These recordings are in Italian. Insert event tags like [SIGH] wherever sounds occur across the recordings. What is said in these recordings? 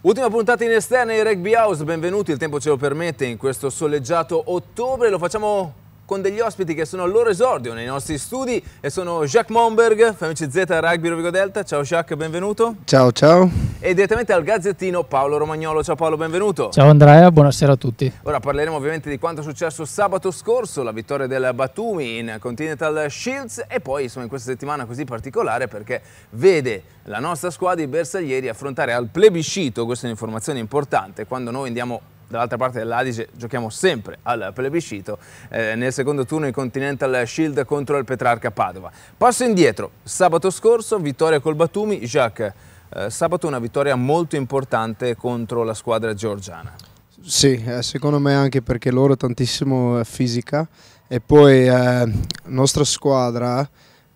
Ultima puntata in esterna in Rugby House, benvenuti, il tempo ce lo permette in questo soleggiato ottobre, lo facciamo con degli ospiti che sono al loro esordio nei nostri studi e sono Jacques Monberg, Momberg, FMCZ Rugby Rovigo Delta. Ciao Jacques, benvenuto. Ciao, ciao. E direttamente al Gazzettino Paolo Romagnolo. Ciao Paolo, benvenuto. Ciao Andrea, buonasera a tutti. Ora parleremo ovviamente di quanto è successo sabato scorso, la vittoria del Batumi in Continental Shields e poi insomma in questa settimana così particolare perché vede la nostra squadra i bersaglieri affrontare al plebiscito, questa è un'informazione importante, quando noi andiamo dall'altra parte dell'Adige giochiamo sempre al plebiscito, eh, nel secondo turno in Continental Shield contro il Petrarca Padova. Passo indietro, sabato scorso vittoria col Batumi, Jacques, eh, sabato una vittoria molto importante contro la squadra georgiana. Sì, eh, secondo me anche perché loro tantissimo eh, fisica e poi la eh, nostra squadra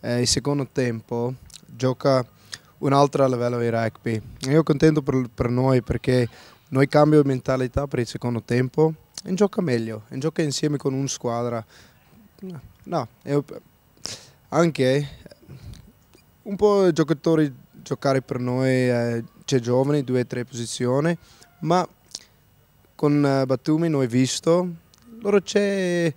il secondo tempo gioca un altro livello di rugby. Io contento per, per noi perché noi cambio di mentalità per il secondo tempo e gioca meglio, e gioca insieme con una squadra. No, anche eh, un po' i giocatori giocare per noi eh, c'è giovani, due o tre posizioni, ma con eh, Batumi noi visto, loro c'è,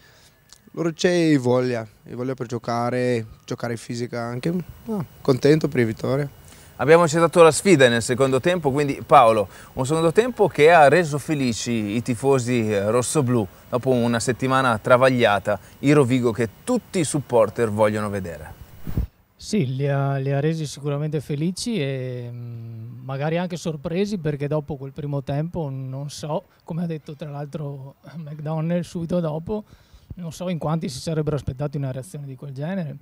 loro c'è voglia, voglia per giocare, giocare fisica anche, no, contento per la vittoria. Abbiamo accettato la sfida nel secondo tempo, quindi Paolo, un secondo tempo che ha reso felici i tifosi eh, rossoblù dopo una settimana travagliata, il Rovigo che tutti i supporter vogliono vedere. Sì, li ha, li ha, resi sicuramente felici e mm, magari anche sorpresi perché dopo quel primo tempo non so, come ha detto tra l'altro McDonnell subito dopo, non so in quanti si sarebbero aspettati una reazione di quel genere.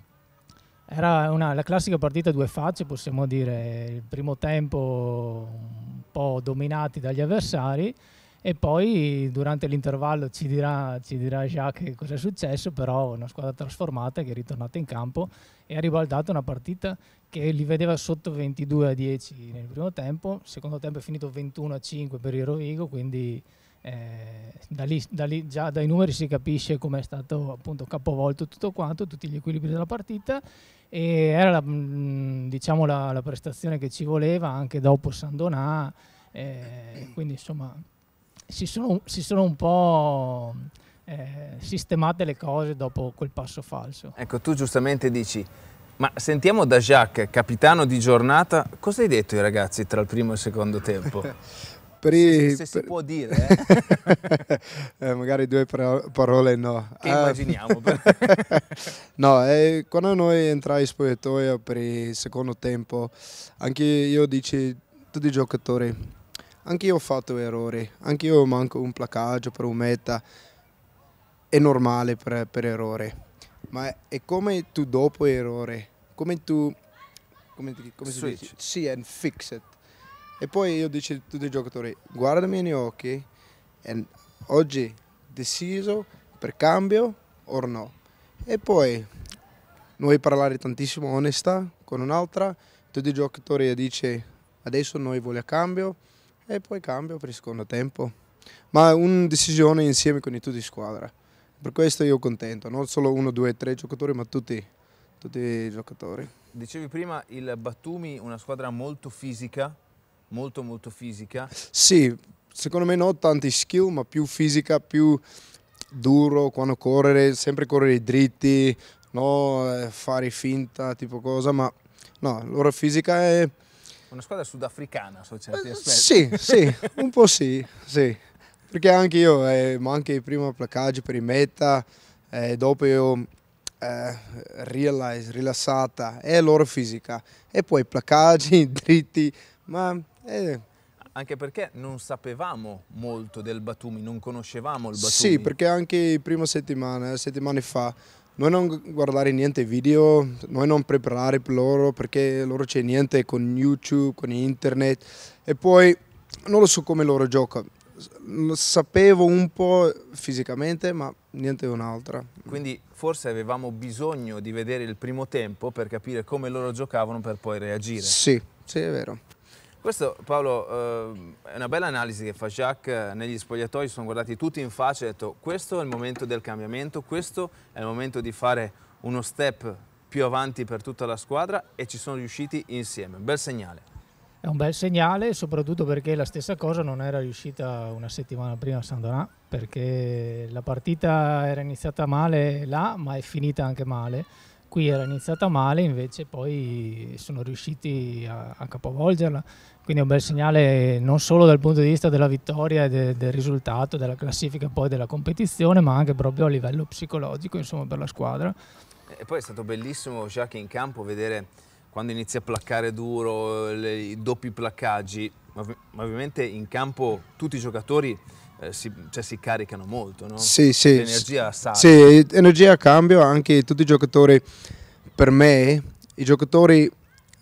Era una, la classica partita a due facce, possiamo dire, il primo tempo un po' dominati dagli avversari e poi durante l'intervallo ci dirà, ci dirà Jacques cosa è successo, però una squadra trasformata che è ritornata in campo e ha ribaltato una partita che li vedeva sotto 22 a 10 nel primo tempo, il secondo tempo è finito 21 a 5 per il Rovigo, quindi eh, da, lì, da lì, già dai numeri si capisce come è stato appunto capovolto tutto quanto, tutti gli equilibri della partita e era la, mm, diciamo, la, la, prestazione che ci voleva anche dopo Sandonà, eh, quindi insomma si sono, si sono un po' eh, sistemate le cose dopo quel passo falso. Ecco, tu giustamente dici, ma sentiamo da Jacques, capitano di giornata, cosa hai detto ai ragazzi tra il primo e il secondo tempo? [LAUGHS] Per se, i, se, per... si può dire. Eh? [LAUGHS] eh, magari due parole no. Che ah. immaginiamo. [LAUGHS] no, eh, quando noi entrai in spogliatoio per il secondo tempo, anche io dici, tutti i giocatori, anche io ho fatto errori, anche io manco un placaggio per un meta, è normale per, per errore, ma è come tu dopo errore, come tu... Come, come si dice? Sì, and fix it e poi io dico a tutti i giocatori, guardami negli occhi, e oggi deciso per cambio o no. E poi noi parlare tantissimo onestà con un'altra, tutti i giocatori dice adesso noi vogliamo cambio e poi cambio per il secondo tempo. Ma è una decisione insieme con tutti i squadra. Per questo io contento, non solo uno, due, tre giocatori, ma tutti, tutti i giocatori. Dicevi prima il Battumi, una squadra molto fisica, molto molto fisica. Sì, secondo me non tanti skill, ma più fisica, più duro quando correre, sempre correre dritti, no, eh, fare finta, tipo cosa, ma no, loro fisica è... Una squadra sudafricana, so certi eh, aspetti. Sì, sì, [LAUGHS] un po' sì, sì. Perché anche io, eh, ma anche prima placcaggio per i meta, eh, dopo io eh, realize, rilassata, è loro fisica. E poi placcaggi, [LAUGHS] dritti, ma eh. Anche perché non sapevamo molto del Batumi, non conoscevamo il Batumi. Sì, perché anche prima settimana, eh, settimane fa, noi non guardare niente video, noi non preparare per loro perché loro c'è niente con YouTube, con internet e poi non lo so come loro giocano. Sapevo un po' fisicamente, ma niente un'altra. Quindi forse avevamo bisogno di vedere il primo tempo per capire come loro giocavano per poi reagire. Sì, sì, è vero. Questo Paolo eh, è una bella analisi che fa Jacques, eh, negli spogliatoi sono guardati tutti in faccia e ha detto questo è il momento del cambiamento, questo è il momento di fare uno step più avanti per tutta la squadra e ci sono riusciti insieme, un bel segnale. È un bel segnale soprattutto perché la stessa cosa non era riuscita una settimana prima a Saint Sandonà perché la partita era iniziata male là ma è finita anche male qui era iniziata male, invece poi sono riusciti a, a capovolgerla. Quindi è un bel segnale non solo dal punto di vista della vittoria e de, del risultato, della classifica poi della competizione, ma anche proprio a livello psicologico insomma, per la squadra. E poi è stato bellissimo già che in campo vedere quando inizia a placcare duro, le, i doppi placcaggi, ma ovviamente in campo tutti i giocatori eh, si, cioè, si, caricano molto, no? Sì, sì. L'energia sale. Sì, energia a cambio, anche tutti i giocatori, per me, i giocatori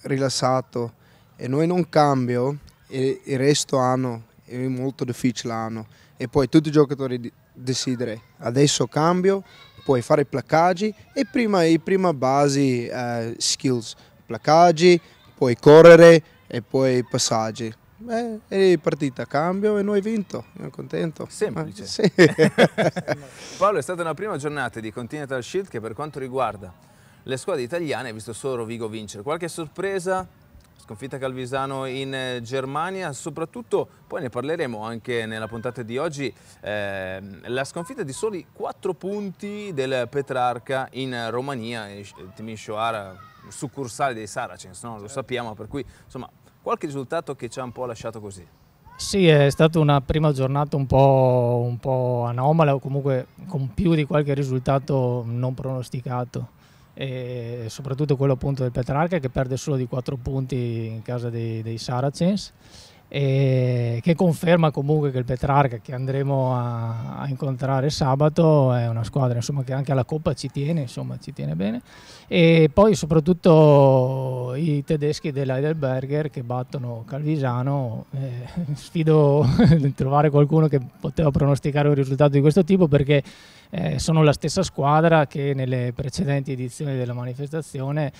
rilassato e noi non cambio e il resto hanno, è molto difficile hanno. E poi tutti i giocatori decidere, adesso cambio, puoi fare i placaggi e prima, i prima basi uh, skills, placaggi, puoi correre e poi passaggi. Beh, è partita cambio e noi hai vinto, sono contento. Semplice. [LAUGHS] Sì. [LAUGHS] Paolo, è stata una prima giornata di Continental Shield che per quanto riguarda le squadre italiane ha visto solo Rovigo vincere. Qualche sorpresa? Sconfitta Calvisano in eh, Germania, soprattutto, poi ne parleremo anche nella puntata di oggi, eh, la sconfitta di soli 4 punti del Petrarca in Romania, il Timisoara, succursale dei Saracens, no? lo certo. sappiamo, per cui insomma qualche risultato che ci ha un po' lasciato così. Sì, è stata una prima giornata un po', un po anomala o comunque con più di qualche risultato non pronosticato e soprattutto quello appunto del Petrarca che perde solo di 4 punti in casa dei, dei Saracens e che conferma comunque che il Petrarca che andremo a, a, incontrare sabato è una squadra insomma, che anche alla Coppa ci tiene, insomma, ci tiene bene e poi soprattutto i tedeschi dell'Heidelberger che battono Calvisano eh, [LAUGHS] sfido di [LAUGHS] trovare qualcuno che poteva pronosticare un risultato di questo tipo perché eh, sono la stessa squadra che nelle precedenti edizioni della manifestazione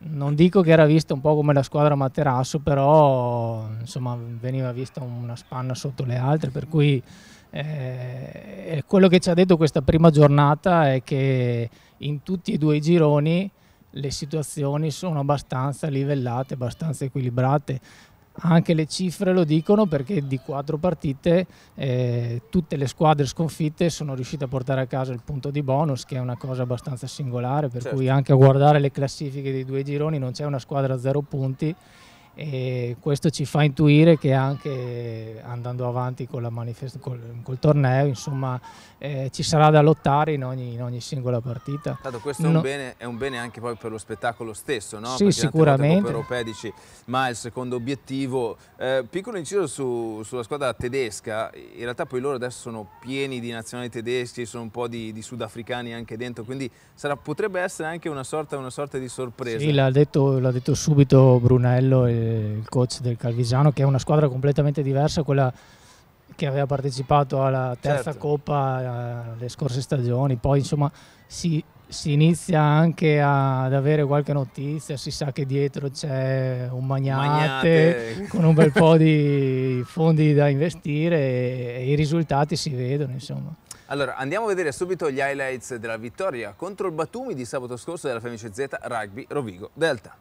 non dico che era vista un po' come la squadra Materasso, però insomma, veniva vista una spanna sotto le altre, per cui eh, quello che ci ha detto questa prima giornata è che in tutti e due i gironi le situazioni sono abbastanza livellate, abbastanza equilibrate anche le cifre lo dicono perché di quattro partite eh, tutte le squadre sconfitte sono riuscite a portare a casa il punto di bonus che è una cosa abbastanza singolare per certo. cui anche a guardare le classifiche dei due gironi non c'è una squadra a zero punti e questo ci fa intuire che anche andando avanti col, col torneo insomma, eh, ci sarà da lottare in ogni, in ogni singola partita. Tanto questo no. è, un bene, è, un bene, anche poi per lo spettacolo stesso, no? Sì, Perché sicuramente. Europea dici, ma il secondo obiettivo, eh, piccolo inciso su, sulla squadra tedesca, in realtà poi loro adesso sono pieni di nazionali tedeschi, sono un po' di, di sudafricani anche dentro, quindi sarà, potrebbe essere anche una sorta, una sorta di sorpresa. Sì, l'ha detto, detto, subito Brunello. Il, il coach del Calvisano, che è una squadra completamente diversa, quella che aveva partecipato alla terza certo. coppa eh, le scorse stagioni, poi insomma si, si inizia anche a, ad avere qualche notizia, si sa che dietro c'è un magnate, magnate. con un bel po' di [LAUGHS] fondi da investire e, e i risultati si vedono insomma. Allora, andiamo a vedere subito gli highlights della vittoria contro il Batumi di sabato scorso della Femice Z Rugby Rovigo Delta.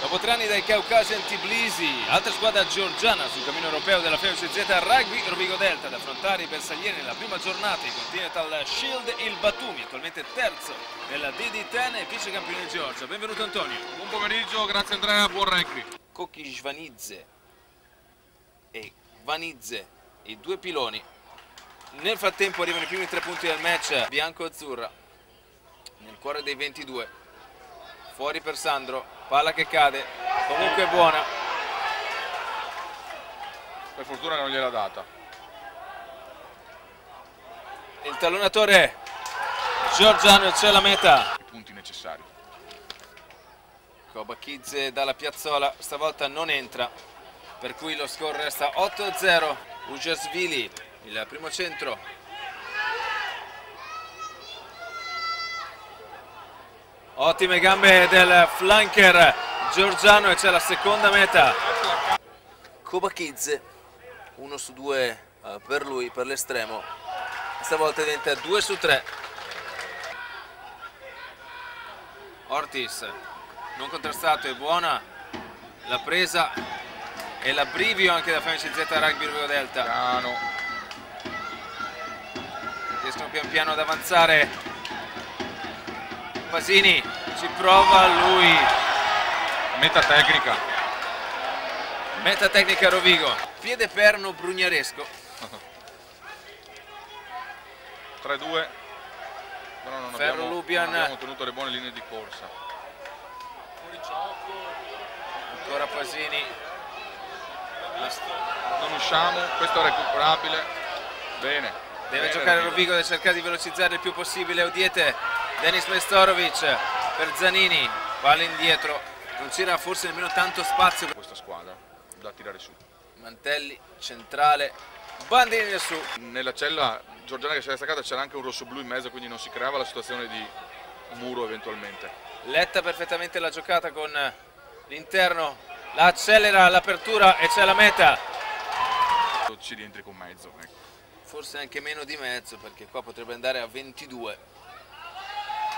Dopo tre anni dai Caucasian Tbilisi, altra squadra georgiana sul cammino europeo della FEUCZ Rugby, Rovigo Delta ad affrontare i bersaglieri nella prima giornata di Continental Shield, il Batumi attualmente terzo nella DD10 e vice campione Georgia. Benvenuto Antonio. Buon pomeriggio, grazie Andrea, buon rugby. Koki Svanizze e Vanizze, i due piloni. Nel frattempo arrivano i primi tre punti del match, bianco-azzurra, nel cuore dei 22. Fuori per Sandro, palla che cade comunque buona per fortuna non gliela data il tallonatore Giorgiano c'è la meta i punti necessari Kobachidze dalla piazzola stavolta non entra per cui lo score resta 8-0 Ujasvili il primo centro Ottime gambe del flanker Giorgiano e c'è la seconda meta. Kobachidze, 1 su 2 eh, per lui, per l'estremo. Stavolta diventa 2 su 3. Ortiz, non contrastato, è buona la presa e l'abbrivio anche da FMCZ Rugby Rio Delta. Piano. Riescono pian piano ad avanzare Pasini ci prova lui meta tecnica meta tecnica Rovigo piede perno Brugnaresco 3-2 [LAUGHS] però non abbiamo, Lubian. non abbiamo tenuto le buone linee di corsa ancora Pasini non usciamo questo è recuperabile bene deve bene, giocare Rovigo deve cercare di velocizzare il più possibile Odiete Denis Mestorovic per Zanini palla indietro non c'era forse nemmeno tanto spazio questa squadra da tirare su Mantelli centrale bandini su nella cella Giorgiana che si era staccata c'era anche un rosso blu in mezzo quindi non si creava la situazione di muro eventualmente Letta perfettamente la giocata con l'interno la accelera l'apertura e c'è la meta ci rientri con mezzo ecco. forse anche meno di mezzo perché qua potrebbe andare a 22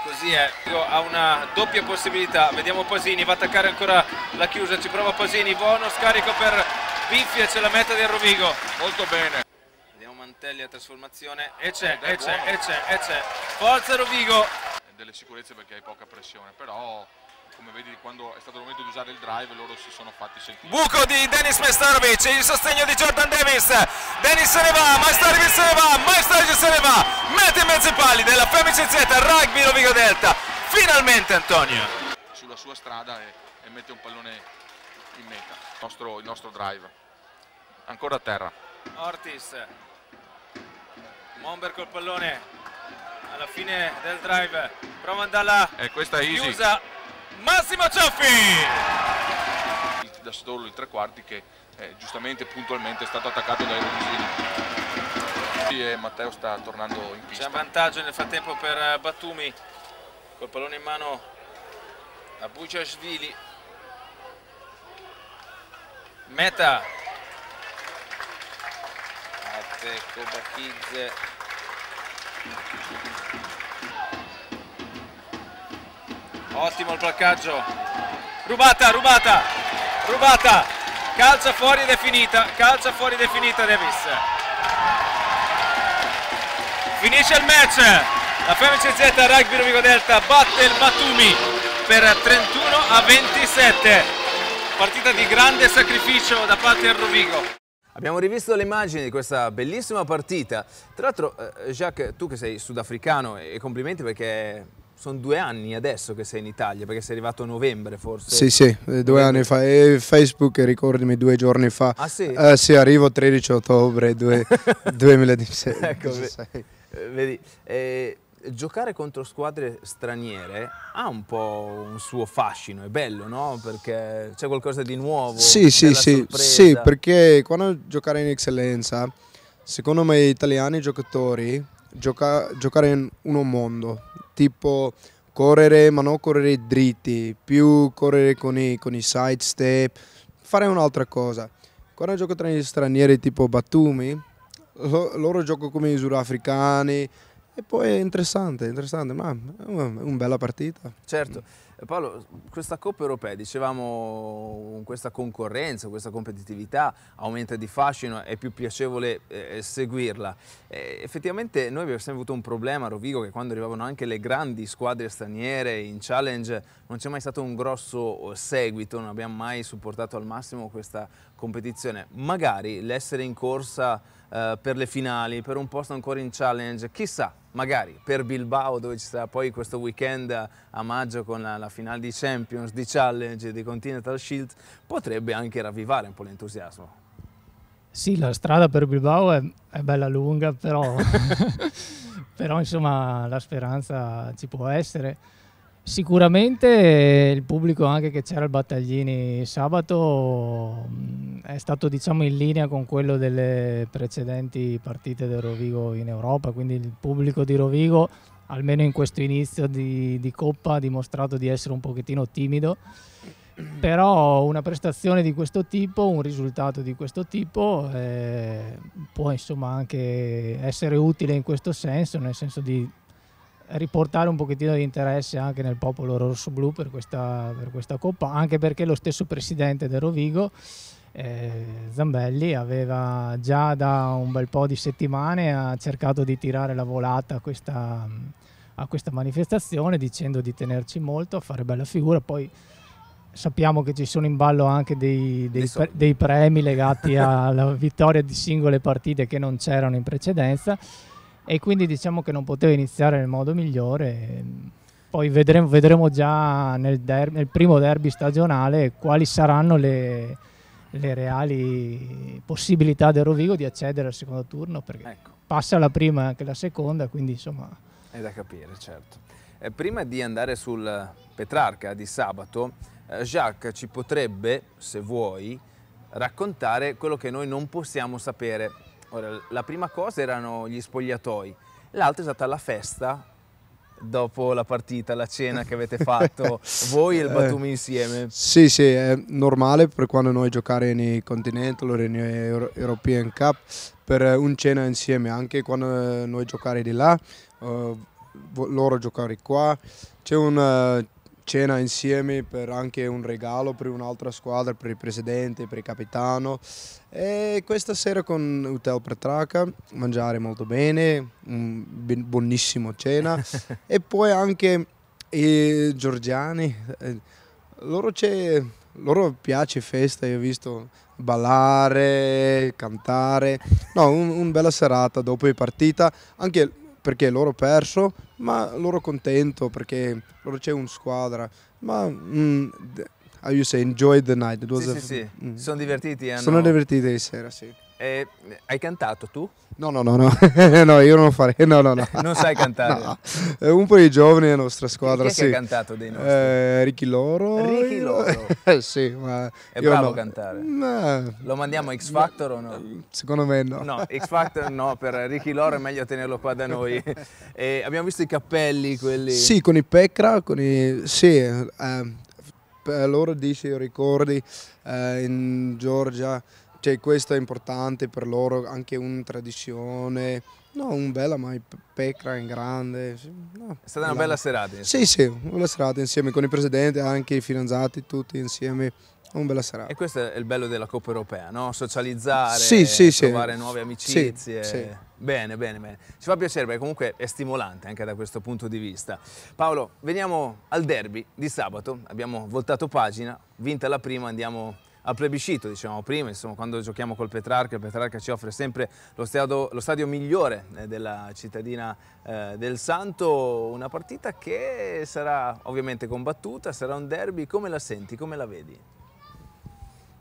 così è, ha una doppia possibilità, vediamo Pasini, va a attaccare ancora la chiusa, ci prova Pasini, buono scarico per Biffia, c'è la meta di Arrovigo, molto bene. Vediamo Mantelli a trasformazione, e c'è, e c'è, e c'è, e c'è, forza Rovigo! Delle sicurezze perché hai poca pressione, però come vedi quando è stato il momento di usare il drive loro si sono fatti sentire buco di Dennis Mestarovic il sostegno di Jordan Davis Dennis se ne va Mestarovic se ne va Mestarovic se ne va mette in mezzo i pali della Femice Z Rugby Rovigo Delta finalmente Antonio sulla sua strada e, e mette un pallone in meta il nostro, il nostro drive ancora a terra Ortiz Momber col pallone alla fine del drive prova a andarla e questa è easy. chiusa Massimo Cioffi! Da solo i tre quarti che eh, giustamente puntualmente è stato attaccato dai Rodisini. E eh, Matteo sta tornando in pista. C'è vantaggio nel frattempo per eh, Battumi col pallone in mano a Buciashvili. Meta. Atte Kobachidze ottimo il placcaggio rubata rubata rubata calcia fuori ed è finita calcia fuori ed è finita Davis finisce il match la FMCZ Rugby Rovigo Delta batte il Batumi per 31 a 27 partita di grande sacrificio da parte del Rovigo Abbiamo rivisto le immagini di questa bellissima partita. Tra l'altro, eh, Jacques, tu che sei sudafricano, e complimenti perché sono due anni adesso che sei in Italia, perché sei arrivato a novembre forse. Sì, sì, eh, due anni fa. E Facebook, ricordami, due giorni fa. Ah sì? Eh, sì, arrivo 13 ottobre 2016. [LAUGHS] ecco, eh, vedi, eh, giocare contro squadre straniere ha un po' un suo fascino, è bello, no? Perché c'è qualcosa di nuovo. Sì, sì, sì, sì, perché quando giocare in eccellenza, secondo me italiani giocatori, gioca giocare in uno mondo tipo correre ma non correre dritti, più correre con i, con i side step, fare un'altra cosa. Quando gioco tra gli stranieri tipo Batumi, lo, loro giocano come i sudafricani e poi è interessante, interessante, ma è una, una bella partita. Certo. Paolo, questa Coppa Europea, dicevamo, questa concorrenza, questa competitività aumenta di fascino, è più piacevole eh, seguirla. Eh, effettivamente noi abbiamo sempre avuto un problema a Rovigo che quando arrivavano anche le grandi squadre straniere in challenge non c'è mai stato un grosso seguito, non abbiamo mai supportato al massimo questa competizione, magari l'essere in corsa eh, per le finali, per un posto ancora in challenge, chissà, magari per Bilbao dove ci sarà poi questo weekend a maggio con la, la finale di Champions, di Challenge di Continental Shield, potrebbe anche ravvivare un po' l'entusiasmo. Sì, la strada per Bilbao è, è bella lunga, però, [LAUGHS] [LAUGHS] però insomma la speranza ci può essere. Sicuramente il pubblico anche che c'era al Battaglini sabato mm, è stato diciamo in linea con quello delle precedenti partite del Rovigo in Europa, quindi il pubblico di Rovigo almeno in questo inizio di, di Coppa ha dimostrato di essere un pochettino timido, però una prestazione di questo tipo, un risultato di questo tipo eh, può insomma anche essere utile in questo senso, nel senso di riportare un pochettino di interesse anche nel popolo rosso-blu per questa, per questa coppa, anche perché lo stesso presidente del Rovigo, eh, Zambelli, aveva già da un bel po' di settimane cercato di tirare la volata a questa, a questa manifestazione dicendo di tenerci molto, a fare bella figura, poi sappiamo che ci sono in ballo anche dei, dei, pre, dei premi legati [LAUGHS] alla vittoria di singole partite che non c'erano in precedenza e quindi diciamo che non poteva iniziare nel modo migliore. Poi vedremo, vedremo già nel, derby, nel, primo derby stagionale quali saranno le, le, reali possibilità del Rovigo di accedere al secondo turno, perché ecco. passa la prima e anche la seconda, quindi insomma... È da capire, certo. Eh, prima di andare sul Petrarca di sabato, eh, Jacques ci potrebbe, se vuoi, raccontare quello che noi non possiamo sapere Ora, la prima cosa erano gli spogliatoi, l'altra è stata la festa dopo la partita, la cena che avete fatto [LAUGHS] voi e il eh, Batumi insieme? Sì, sì, è normale per quando noi giocare nei Continental in European Cup per un cena insieme, anche quando noi giocare di là, eh, loro giocare qua. C'è un eh, cena insieme per anche un regalo per un'altra squadra, per il presidente, per il capitano. E questa sera con Hotel Petraca mangiare molto bene, un buonissimo cena. [LAUGHS] e poi anche i Giorgiani, eh, loro, loro piace festa, io ho visto ballare, cantare. No, un, un bella serata dopo la partita. Anche perché loro perso, ma loro contento perché loro c'è una squadra. Ma mm, how you say, enjoy the night. It was sì, a, sì, sì. Mm. Sono divertiti. Hanno... Eh, Sono divertiti di sera, sì. Eh, hai cantato tu? No, no, no, no. [LAUGHS] no io non lo farei. No, no, no. [LAUGHS] non sai cantare? No. Eh, un po' di giovani della nostra squadra, Chi sì. che ha cantato dei nostri? Eh, Ricky Loro. Ricky Loro? [LAUGHS] sì, ma... È bravo no. a cantare? No. Lo mandiamo a X Factor o no? Secondo me no. No, X Factor no, per Ricky Loro è meglio tenerlo qua da noi. Eh, abbiamo visto i cappelli, quelli... Sì, con i Pecra, con i... Sì, eh, loro dici, ricordi, eh, in Georgia cioè, questo è importante per loro, anche una tradizione, no, un bella ma pecra in grande. No, è stata una bella serata? Sì, sì, una bella serata insieme con il presidente, anche i fidanzati, tutti insieme. Una bella serata. E questo è il bello della Coppa Europea, no? Socializzare, sì, sì, trovare sì. nuove amicizie. Sì, Bene, bene, bene. Ci fa piacere perché comunque è stimolante anche da questo punto di vista. Paolo, veniamo al derby di sabato. Abbiamo voltato pagina, vinta la prima, andiamo a plebiscito, dicevamo prima, insomma, quando giochiamo col Petrarca, il Petrarca ci offre sempre lo stadio, lo stadio migliore eh, della cittadina eh, del Santo, una partita che sarà ovviamente combattuta, sarà un derby, come la senti, come la vedi?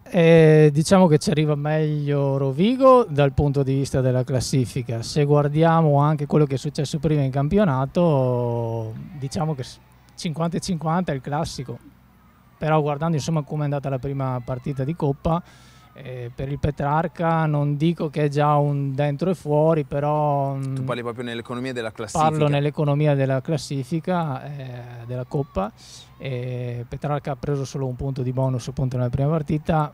Eh, diciamo che ci arriva meglio Rovigo dal punto di vista della classifica. Se guardiamo anche quello che è successo prima in campionato, diciamo che 50-50 è il classico però guardando insomma come è andata la prima partita di Coppa, eh, per il Petrarca non dico che è già un dentro e fuori, però... Mm, tu parli proprio nell'economia della classifica. Parlo nell'economia della classifica, eh, della Coppa. Eh, Petrarca ha preso solo un punto di bonus appunto nella prima partita.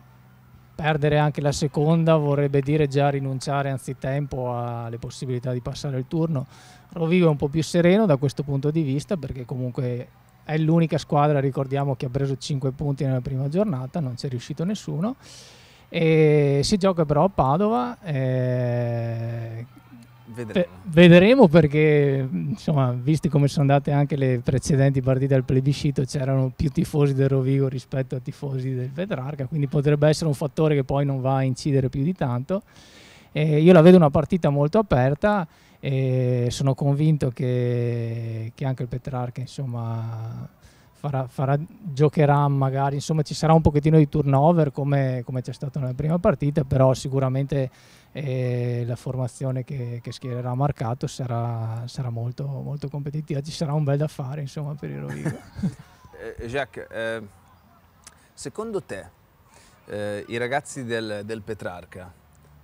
Perdere anche la seconda vorrebbe dire già rinunciare anzitempo alle possibilità di passare il turno. Rovigo è un po' più sereno da questo punto di vista perché comunque è l'unica squadra, ricordiamo, che ha preso 5 punti nella prima giornata, non ci è riuscito nessuno. E si gioca però a Padova. Eh, vedremo. Pe- vedremo. perché, insomma, visti come sono andate anche le precedenti partite al plebiscito, c'erano più tifosi del Rovigo rispetto a tifosi del Petrarca, quindi potrebbe essere un fattore che poi non va a incidere più di tanto. Eh, io la vedo una partita molto aperta e sono convinto che, che anche il Petrarca insomma, farà, farà, giocherà magari, insomma ci sarà un pochettino di turnover come, come c'è stato nella prima partita, però sicuramente eh, la formazione che, che schiererà Marcato sarà, sarà molto, molto, competitiva, ci sarà un bel da fare insomma, per il Rovigo. [LAUGHS] eh, Jacques, eh, secondo te eh, i ragazzi del, del Petrarca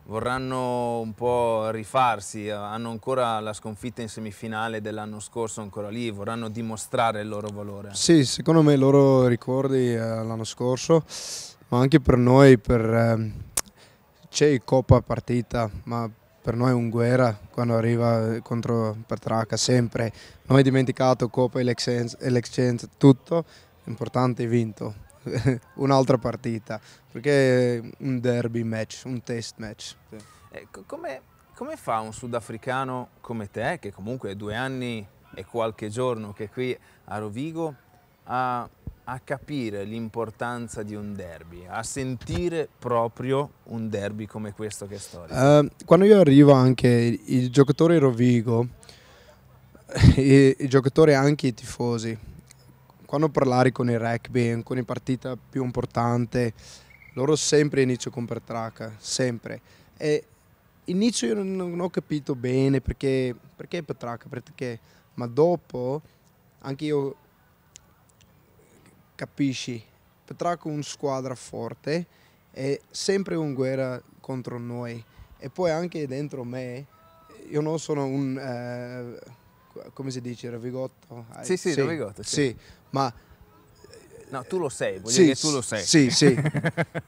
vorranno un po' rifarsi, eh, hanno ancora la sconfitta in semifinale dell'anno scorso ancora lì, vorranno dimostrare il loro valore. Sì, secondo me i loro ricordi eh, l'anno scorso, ma anche per noi, eh, c'è Coppa partita, ma per noi è un guerra quando arriva eh, contro Petraca sempre. Noi dimenticato Coppa e l'exchange, tutto, l'importante è vinto. [LAUGHS] un'altra partita, perché è un derby match, un test match. Ecco, come, come fa un sudafricano come te, che comunque è due anni e qualche giorno che è qui a Rovigo, a, a capire l'importanza di un derby, a sentire proprio un derby come questo che è storico? Uh, quando io arrivo anche i giocatori Rovigo, [LAUGHS] i, i giocatori anche i tifosi, quando parlare con il rugby, con le partite più importanti, loro sempre inizio con Pertraca, sempre. E inizio io non, ho capito bene perché, perché Petracca, perché, ma dopo anche io capisci, Petracca è una squadra forte, e sempre una guerra contro noi e poi anche dentro me, io non sono un... Eh, come si dice, Ravigotto? Sì, sì, sì, Ravigotto. Sì. sì ma... No, tu lo sei, vuol sì, tu lo sei. Sì, sì, [LAUGHS]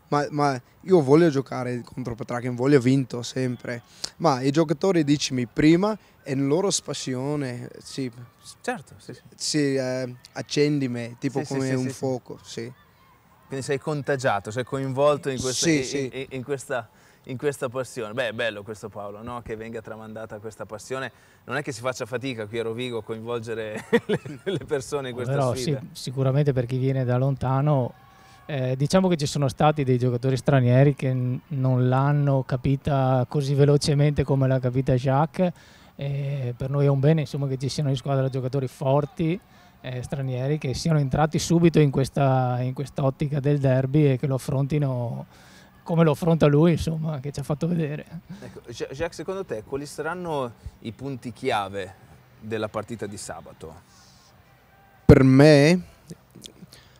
ma, ma, io voglio giocare contro Petrachin, voglio vinto sempre, ma i giocatori, dicimi, prima è la loro spassione, sì. Certo, sì. sì. sì eh, accendi me, tipo sì, come un fuoco, sì. Quindi sei contagiato, sei coinvolto in questa... In, in, in questa in questa passione. Beh, è bello questo Paolo, no? che venga tramandata questa passione. Non è che si faccia fatica qui a Rovigo a coinvolgere [LAUGHS] le, le persone in questa Però, sfida. Sì, sicuramente per chi viene da lontano, eh, diciamo che ci sono stati dei giocatori stranieri che non l'hanno capita così velocemente come l'ha capita Jacques. Eh, per noi è un bene insomma, che ci siano in squadra giocatori forti, eh, stranieri, che siano entrati subito in questa in quest'ottica del derby e che lo affrontino come lo affronta lui, insomma, che ci ha fatto vedere. Ecco, Jacques, secondo te quali saranno i punti chiave della partita di sabato? Per me,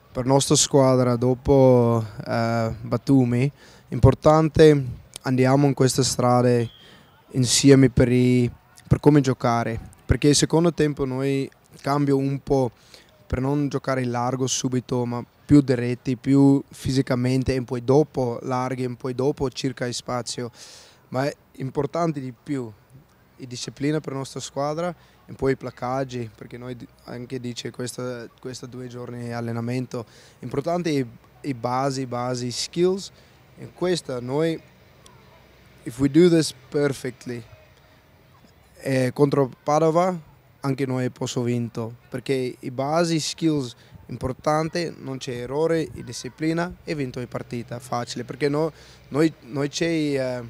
per la nostra squadra, dopo eh, Batumi, importante andiamo in queste strade insieme per, i, per come giocare, perché il secondo tempo noi cambio un po' per non giocare in largo subito, ma più diretti, più fisicamente e poi dopo larghi e poi dopo circa il spazio. Ma è importante di più la disciplina per la nostra squadra e poi i placaggi, perché noi anche dice questi due giorni di allenamento. importanti i, i basi, basi, skills. E questa noi, if we do this perfectly, eh, contro Padova anche noi posso vinto, perché i basi, skills importante, non c'è errore, disciplina e vinto di partita, facile, perché no, noi, noi c'è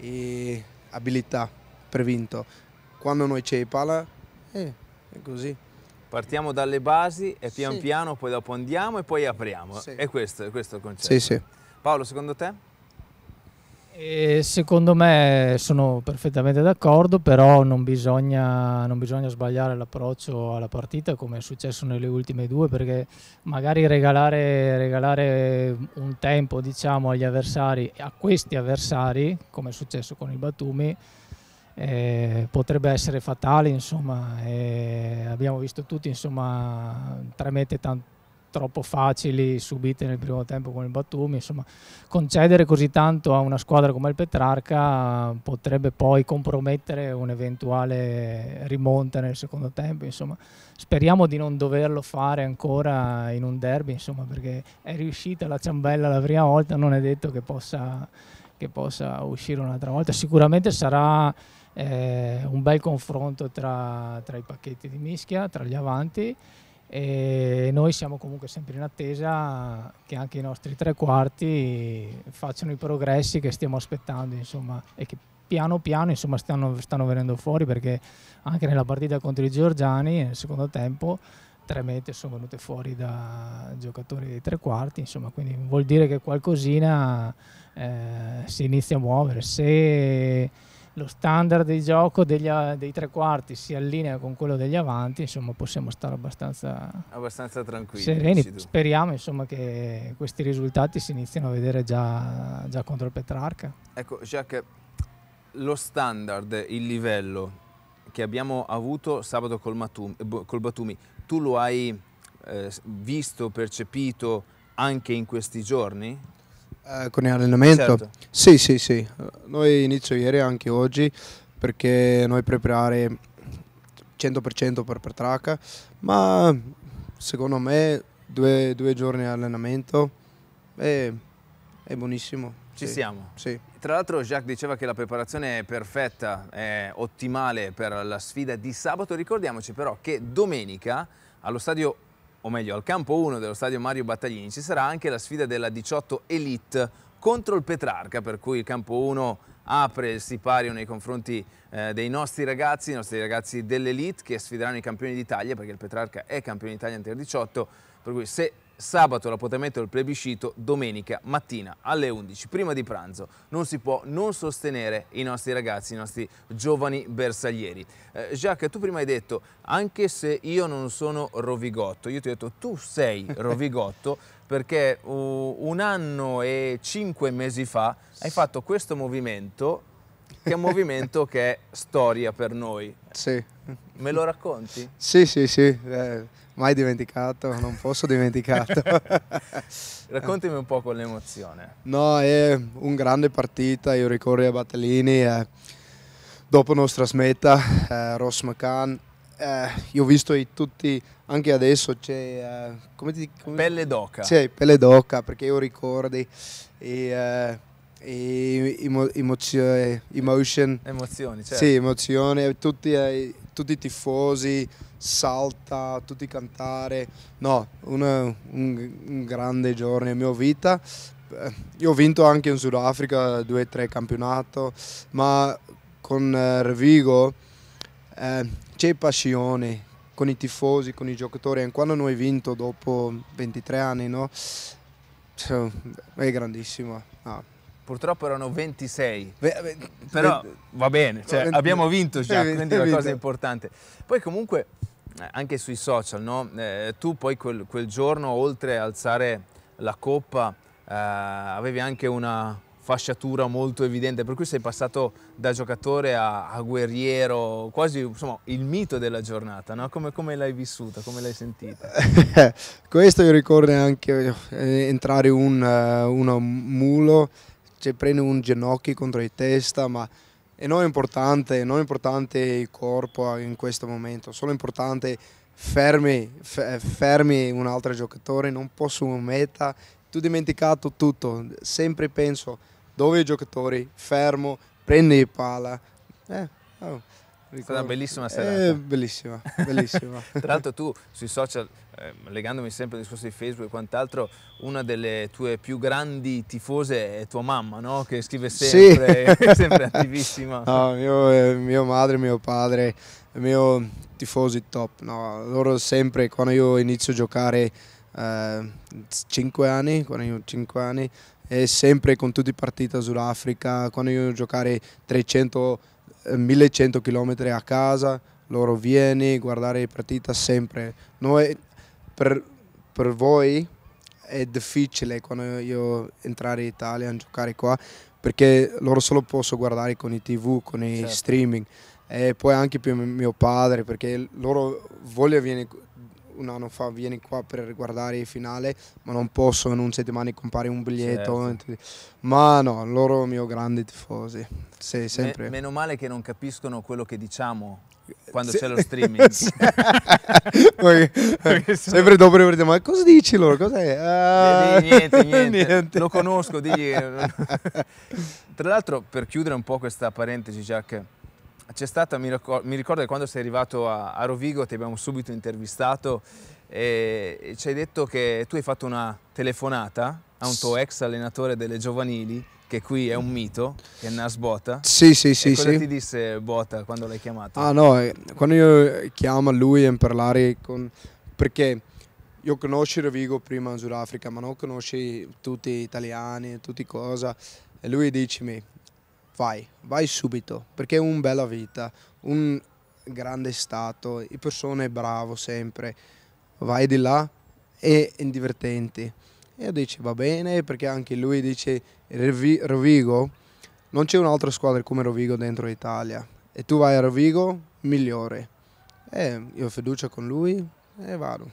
eh, abilità per vinto, quando noi c'è palla eh, è così. Partiamo dalle basi e pian sì. piano poi dopo andiamo e poi apriamo, sì. è, questo, è questo il concetto. Sì, sì. Paolo, secondo te? E secondo me sono perfettamente d'accordo, però non bisogna, non bisogna sbagliare l'approccio alla partita come è successo nelle ultime due, perché magari regalare, regalare un tempo diciamo, agli avversari, a questi avversari, come è successo con il Batumi, eh, potrebbe essere fatale. Insomma, eh, abbiamo visto tutti, insomma, tremette tanto troppo facili subite nel primo tempo con il Batumi, insomma concedere così tanto a una squadra come il Petrarca potrebbe poi compromettere un'eventuale rimonta nel secondo tempo, insomma speriamo di non doverlo fare ancora in un derby, insomma perché è riuscita la ciambella la prima volta, non è detto che possa, che possa uscire un'altra volta, sicuramente sarà... Eh, un bel confronto tra, tra, i pacchetti di mischia, tra gli avanti e noi siamo comunque sempre in attesa che anche i nostri tre quarti facciano i progressi che stiamo aspettando insomma, e che piano piano insomma, stanno, stanno, venendo fuori perché anche nella partita contro i Giorgiani nel secondo tempo tre mete sono venute fuori da giocatori dei tre quarti insomma, quindi vuol dire che qualcosina eh, si inizia a muovere se lo standard di gioco degli, dei tre quarti si allinea con quello degli avanti, insomma possiamo stare abbastanza, abbastanza tranquilli. Sereni. Speriamo insomma, che questi risultati si iniziano a vedere già, già contro il Petrarca. Ecco Jacques, lo standard, il livello che abbiamo avuto sabato col, Matum, boh, col Batumi, tu lo hai eh, visto, percepito anche in questi giorni? Eh, con l'allenamento? Certo. Sì, sì, sì. Noi inizio ieri e anche oggi perché noi preparare 100% per Petracca, ma secondo me due, due giorni di allenamento è, è buonissimo. Ci sì. siamo. Sì. Tra l'altro Jacques diceva che la preparazione è perfetta, è ottimale per la sfida di sabato. Ricordiamoci però che domenica allo stadio o meglio al campo 1 dello stadio Mario Battaglini ci sarà anche la sfida della 18 Elite contro il Petrarca, per cui il campo 1 apre il sipario nei confronti eh, dei nostri ragazzi, i nostri ragazzi dell'Elite che sfideranno i campioni d'Italia, perché il Petrarca è campione d'Italia Inter 18, per cui se Sabato l'appuntamento del plebiscito, domenica mattina alle 11, prima di pranzo. Non si può non sostenere i nostri ragazzi, i nostri giovani bersaglieri. Eh, Jacques, tu prima hai detto, anche se io non sono Rovigotto, io ti ho detto tu sei [LAUGHS] Rovigotto perché uh, un anno e cinque mesi fa hai fatto questo movimento che è un movimento che è storia per noi. Sì. Me lo racconti? Sì, sì, sì. Eh mai dimenticato, non posso dimenticarlo. [LAUGHS] Raccontami un po' con l'emozione. No, è un grande partita, io ricordo a Battellini, eh, dopo nostra smetta, eh, Ross McCann, eh, io ho visto tutti, anche adesso c'è, eh, come ti come... Pelle d'oca. Sì, pelle d'oca, perché io ricordo... e, eh, e, emo, emozioni, eh, emotion. Emozioni, certo. Sì, emozioni, tutti... Eh, tutti i tifosi, salta, tutti cantare. No, un, un, un grande giorno nella mia vita. Eh, io ho vinto anche in Sudafrica due o tre campionati, ma con eh, eh, c'è passione con i tifosi, con i giocatori. E quando noi vinto dopo 23 anni, no? Cioè, è grandissimo. No. Ah. Purtroppo erano 26, però va bene, cioè, abbiamo vinto già, quindi è una cosa importante. Poi comunque eh, anche sui social, no? eh, tu poi quel, quel, giorno oltre a alzare la coppa eh, avevi anche una fasciatura molto evidente, per cui sei passato da giocatore a, a guerriero, quasi insomma, il mito della giornata, no? come, come l'hai vissuta, come l'hai sentita? [LAUGHS] Questo io ricordo anche eh, entrare un, uh, uno mulo cioè, prende un ginocchio contro la testa, ma è non importante, non importante il corpo in questo momento, solo importante fermi, fermi un altro giocatore, non posso un meta, tu dimenticato tutto, sempre penso dove i giocatori, fermo, prendi palla. Eh, oh. Ricordo. È stata una bellissima serata. Eh, bellissima, bellissima. [LAUGHS] Tra l'altro tu sui social, eh, legandomi sempre al discorso di Facebook e quant'altro, una delle tue più grandi tifose è tua mamma, no? Che scrive sempre, sì. [LAUGHS] sempre attivissima. No, mio, eh, mio madre, mio padre, mio tifosi top, no? Loro sempre, quando io inizio a giocare... Uh, eh, 5 anni, quando io ho 5 anni, e sempre con tutti i partiti sull'Africa, quando io giocare 300 1100 eh, km a casa, loro vieni a guardare le partite sempre. Noi, per, per voi è difficile quando io entrare in Italia a giocare qua perché loro solo possono guardare con i tv, con i certo. streaming e poi anche per mio padre perché loro vogliono venire un anno fa vieni qua per guardare il finale, ma non posso in un settimana comprare un biglietto. Certo. Ma no, loro mio grandi tifosi. Sì, sempre. meno male che non capiscono quello che diciamo quando sì. c'è lo streaming. sono... [LAUGHS] [LAUGHS] Eh, sempre dopo dire, ma cosa dici loro? Cos'è? Uh... Niente, niente, [LAUGHS] niente, Lo conosco, digli. Tra l'altro, per chiudere un po' questa parentesi, Jack c'è stata, mi, ricordo che quando sei arrivato a, a Rovigo ti abbiamo subito intervistato e ci hai detto che tu hai fatto una telefonata a un tuo ex allenatore delle giovanili che qui è un mito, che è Nas Bota. Sì, sì, sì. E cosa sì. ti disse Bota quando l'hai chiamato? Ah no, eh, quando io chiamo lui e parlare con... perché io conosci Rovigo prima in Sudafrica, ma non conosci tutti gli italiani, tutti cosa. E lui dice mi, vai, vai subito, perché è una bella vita, un grande stato, le persone bravo sempre, vai di là e divertenti. E io dici va bene, perché anche lui dice Rovigo, non c'è un'altra squadra come Rovigo dentro l'Italia e tu vai a Rovigo migliore. E io ho fiducia con lui e vado.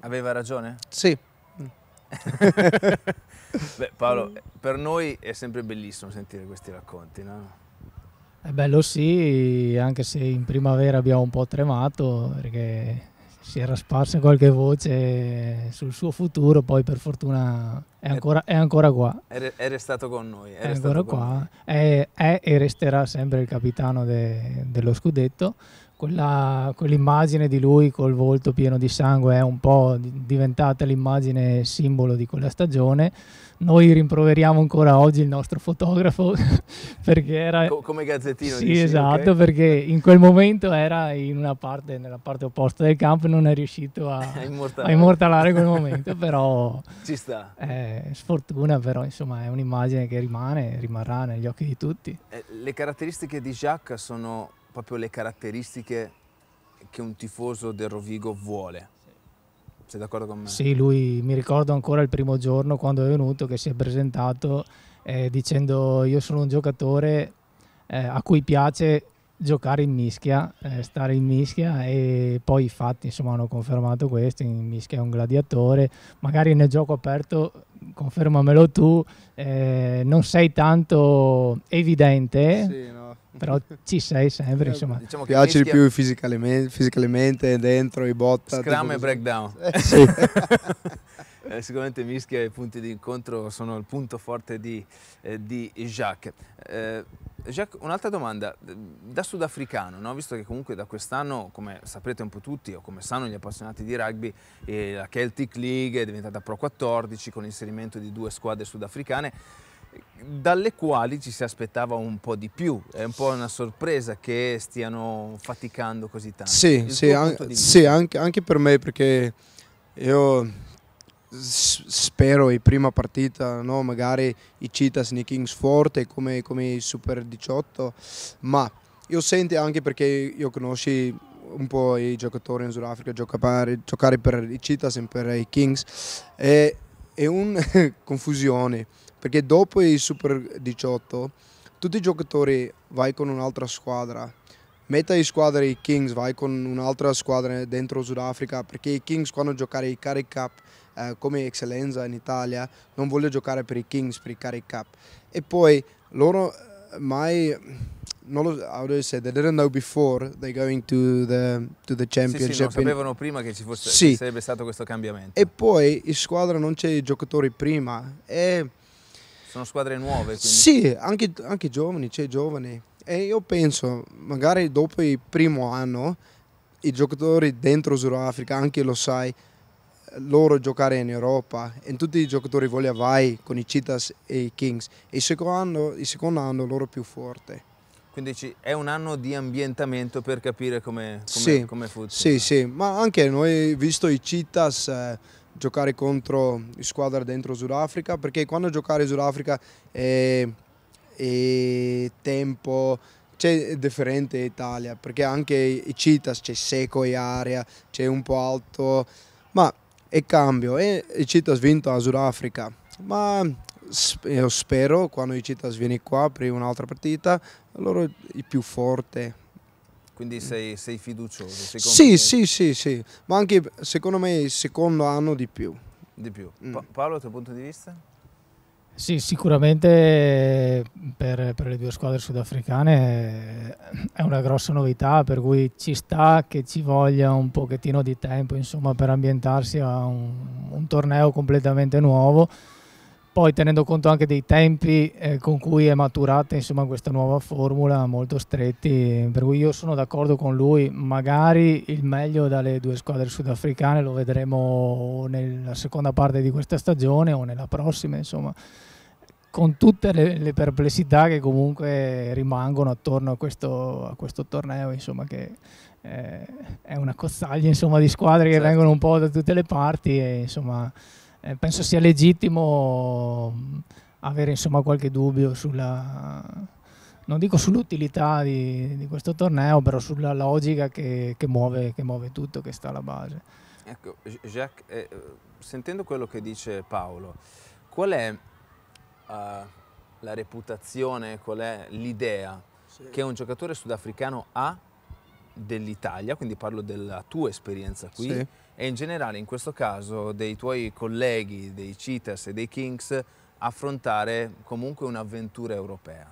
Aveva ragione? Sì. [LAUGHS] [LAUGHS] Beh, Paolo, per noi è sempre bellissimo sentire questi racconti, no? È bello sì, anche se in primavera abbiamo un po' tremato perché si era sparsa qualche voce sul suo futuro, poi per fortuna è eh. ancora, è ancora qua. È, restato con noi. È, è ancora qua, è, e resterà sempre il capitano de, dello scudetto, con, la, di lui col volto pieno di sangue è un po' diventata l'immagine simbolo di quella stagione. Noi rimproveriamo ancora oggi il nostro fotografo [LAUGHS] perché era... come gazzettino. Sì, dice, esatto, okay. perché in quel momento era in una parte, nella parte opposta del campo e non è riuscito a, [LAUGHS] a immortalare. quel momento, però... [LAUGHS] Ci sta. È sfortuna, però insomma è un'immagine che rimane, rimarrà negli occhi di tutti. Eh, le caratteristiche di Jacques sono proprio le caratteristiche che un tifoso del Rovigo vuole. Sei d'accordo con me? Sì, lui mi ricordo ancora il primo giorno quando è venuto che si è presentato eh, dicendo io sono un giocatore eh, a cui piace giocare in mischia, eh, stare in mischia e poi i fatti insomma, hanno confermato questo, in mischia è un gladiatore, magari nel gioco aperto, confermamelo tu, eh, non sei tanto evidente, sì, no. però ci sei sempre. Eh, insomma. Diciamo che piace di più fisicamente, fisicalmente, dentro i bot. Scrum e breakdown. [LAUGHS] Sì. [LAUGHS] eh, sicuramente mischia e punti di incontro sono il punto forte di, eh, di Jacques. Eh, Jacques, un'altra domanda, da sudafricano, no? visto che comunque da quest'anno, come saprete un po' tutti o come sanno gli appassionati di rugby, eh, la Celtic League è diventata Pro 14 con l'inserimento di due squadre sudafricane dalle quali ci si aspettava un po' di più. È un po' una sorpresa che stiano faticando così tanto. Sì, sì, an sì anche, anche, per me perché io spero in prima partita no? magari i Citas, i Kings forte come, come i Super 18 ma io sento anche perché io conosco un po' i giocatori in Sudafrica giocare, giocare per i Citas e per i Kings è, è una [LAUGHS] confusione perché dopo i Super 18 tutti i giocatori vai con un'altra squadra metà di squadra i Kings vai con un'altra squadra dentro Sudafrica perché i Kings quando giocare i Carry Cup eh, come eccellenza in Italia, non voglio giocare per i Kings, per i Carry Cup. E poi loro eh, mai non lo, how do you say they didn't know before they going to the, to the championship sì, sì, non sapevano prima che ci fosse sì. che sarebbe stato questo cambiamento e poi in squadra non c'è i giocatori prima e sono squadre nuove quindi. sì anche, anche giovani c'è giovani e io penso magari dopo il primo anno i giocatori dentro Sudafrica anche lo sai loro giocare in Europa e tutti i giocatori vogliono vai con i Citas e i Kings e il secondo anno, il secondo anno loro più forte. Quindi è un anno di ambientamento per capire come, come, sì, come funziona. Sì, sì, ma anche noi visto i Citas eh, giocare contro squadre dentro Sudafrica, perché quando giocare in Sudafrica è, è tempo, c'è differente Italia, perché anche i Citas c'è secco e aria, c'è un po' alto, ma e cambio. E il Citas vinto a Sudafrica, ma io spero quando il Citas viene qua per un'altra partita, loro il più forte. Quindi sei, sei fiducioso? Sei sì, sì, sì, sì, ma anche secondo me il secondo anno di più. Di più. Mm. Pa Paolo, dal tuo punto di vista? Sì, sicuramente per, per, le due squadre sudafricane è una grossa novità, per cui ci sta che ci voglia un pochettino di tempo insomma, per ambientarsi a un, un torneo completamente nuovo poi tenendo conto anche dei tempi eh, con cui è maturata insomma, questa nuova formula molto stretti per cui io sono d'accordo con lui magari il meglio dalle due squadre sudafricane lo vedremo nella seconda parte di questa stagione o nella prossima insomma con tutte le, le perplessità che comunque rimangono attorno a questo, a questo torneo insomma, che eh, è una cozzaglia insomma, di squadre che certo. vengono un po' da tutte le parti e, insomma eh, penso sia legittimo mm, avere insomma, qualche dubbio sulla, non dico sull'utilità di, di, questo torneo, però sulla logica che, che, muove, che, muove, tutto, che sta alla base. Ecco, Jacques, eh, sentendo quello che dice Paolo, qual è uh, la reputazione, qual è l'idea sì. che un giocatore sudafricano ha dell'Italia? Quindi parlo della tua esperienza qui. Sì e in generale in questo caso dei tuoi colleghi, dei Cheetahs e dei Kings, affrontare comunque un'avventura europea.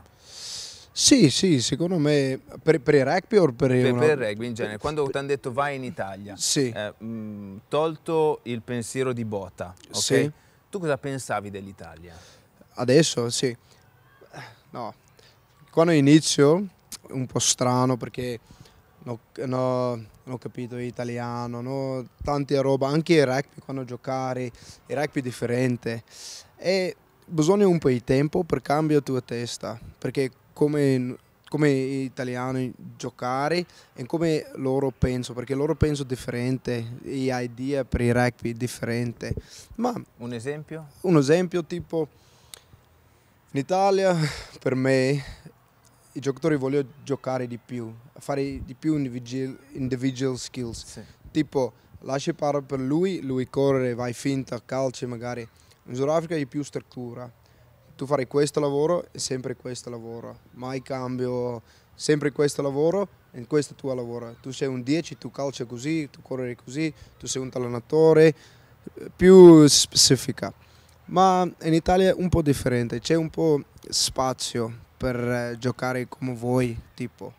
Sì, sì, secondo me per, per il rugby o per, per, una... per, il rugby in genere. Quando ti hanno detto vai in Italia, sì. eh, mh, mm, tolto il pensiero di Bota, okay? sì. tu cosa pensavi dell'Italia? Adesso sì. No, quando inizio un po' strano perché no, no, non ho capito italiano, no, tante roba, anche il rugby quando giocare, il rugby è differente e bisogna un po' di tempo per cambiare la tua testa, perché come, come italiani giocare e come loro pensano, perché loro pensano differente, le idee per il rugby è differente. Ma un esempio? Un esempio tipo in Italia per me i giocatori vogliono giocare di più, fare di più individual, individual skills. Sì. Tipo, lascia parola per lui, lui corre, vai finta, calci magari. In Sudafrica è più struttura. Tu fai questo lavoro e sempre questo lavoro. Mai cambio, sempre questo lavoro e questo tuo lavoro. Tu sei un 10, tu calci così, tu corri così, tu sei un tallenatore, più specifica. Ma in Italia è un po' differente, c'è un po' spazio per eh, giocare come voi, tipo.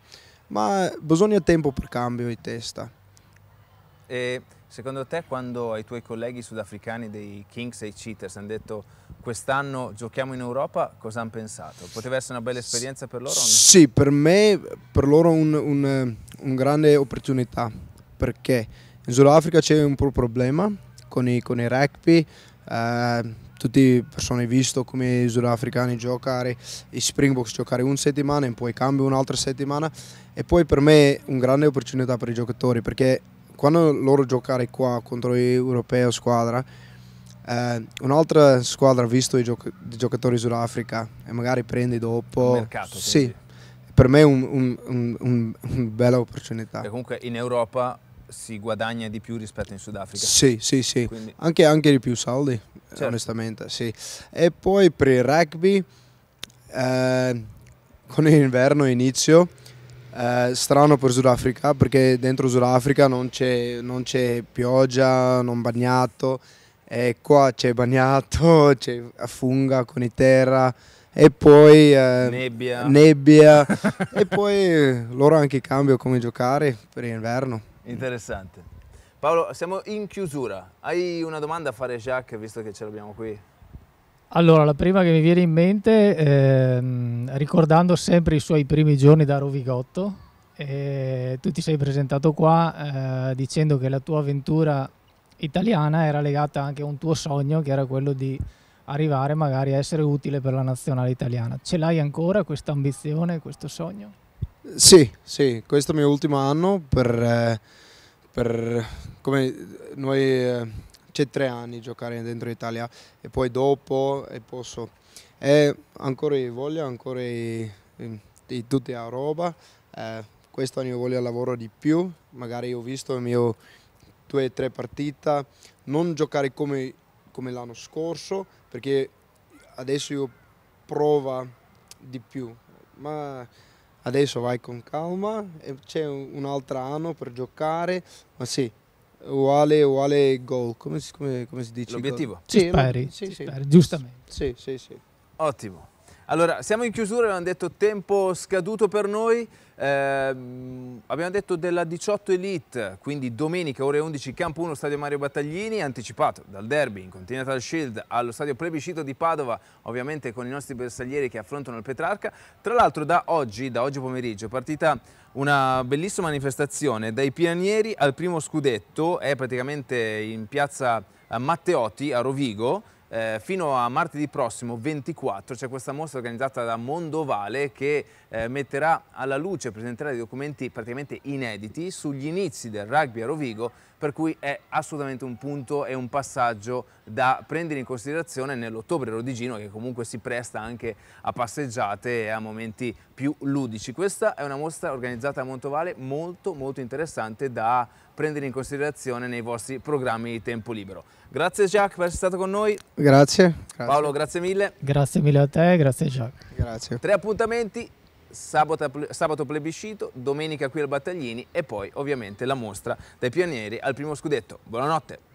ma bisogna tempo per cambio di testa. E secondo te quando ai tuoi colleghi sudafricani dei Kings e i Cheaters hanno detto quest'anno giochiamo in Europa, cosa hanno pensato? Poteva essere una bella esperienza per loro? Sì, per me, per loro è un, un, un, grande opportunità, perché in Sudafrica c'è un po' problema con i, con i rugby, eh, tutte persone visto come i sudafricani giocare, i Springboks giocare una settimana e poi cambia un'altra settimana e poi per me è una grande opportunità per i giocatori perché quando loro giocare qua contro l'europeo squadra eh, un'altra squadra visto i, gioc i giocatori sudafrica e magari prendi dopo... Mercato, sì, per me è un, un, un, una bella opportunità. E comunque in Europa si guadagna di più rispetto in Sudafrica? Sì, sì, sì, Quindi... anche, anche, di più soldi, certo. onestamente, sì. E poi per il rugby, eh, con l'inverno inizio, eh, strano per Sudafrica perché dentro Sudafrica non c'è, non c'è pioggia, non bagnato, e qua c'è bagnato, [LAUGHS] c'è funga con i terra, e poi eh, nebbia, nebbia [LAUGHS] e poi eh, loro anche cambiano come giocare per l'inverno. Interessante. Paolo, siamo in chiusura. Hai una domanda a fare Jacques, visto che ce l'abbiamo qui? Allora, la prima che mi viene in mente, ehm, ricordando sempre i suoi primi giorni da Rovigotto, eh, tu ti sei presentato qua eh, dicendo che la tua avventura italiana era legata anche a un tuo sogno, che era quello di arrivare magari a essere utile per la nazionale italiana. Ce l'hai ancora questa ambizione, questo sogno? Sì, sì, questo è il mio ultimo anno per, eh, per come noi eh, c'è tre anni giocare dentro l'Italia e poi dopo e posso e ancora io voglio ancora di tutta a roba eh, anno io voglio lavoro di più magari ho visto le mie due o tre partite non giocare come come l'anno scorso perché adesso io provo di più, ma adesso vai con calma, c'è un altro anno per giocare, ma sì, uguale, uguale goal, come, come, come si dice? L'obiettivo? Sì, speri, sì, sì. Speri, giustamente. Sì, sì, sì. Ottimo. Allora, siamo in chiusura, abbiamo detto tempo scaduto per noi, eh, abbiamo detto della 18 Elite, quindi domenica ore 11 campo 1 stadio Mario Battaglini, anticipato dal derby in Continental Shield allo stadio plebiscito di Padova, ovviamente con i nostri bersaglieri che affrontano il Petrarca. Tra l'altro da oggi, da oggi pomeriggio, è partita una bellissima manifestazione dai pianieri al primo scudetto, è praticamente in piazza eh, Matteotti a Rovigo, eh, fino a martedì prossimo 24 c'è questa mostra organizzata da Mondovale che eh, metterà alla luce, presenterà dei documenti praticamente inediti sugli inizi del rugby a Rovigo per cui è assolutamente un punto e un passaggio da prendere in considerazione nell'ottobre rodigino che comunque si presta anche a passeggiate e a momenti più ludici. Questa è una mostra organizzata a Montovale molto molto interessante da prendere in considerazione nei vostri programmi di tempo libero. Grazie Jacques per essere stato con noi. Grazie. grazie. Paolo, grazie mille. Grazie mille a te, grazie Jacques. Grazie. Tre appuntamenti sabato, sabato plebiscito, domenica qui al Battaglini e poi ovviamente la mostra dai pionieri al primo scudetto. Buonanotte!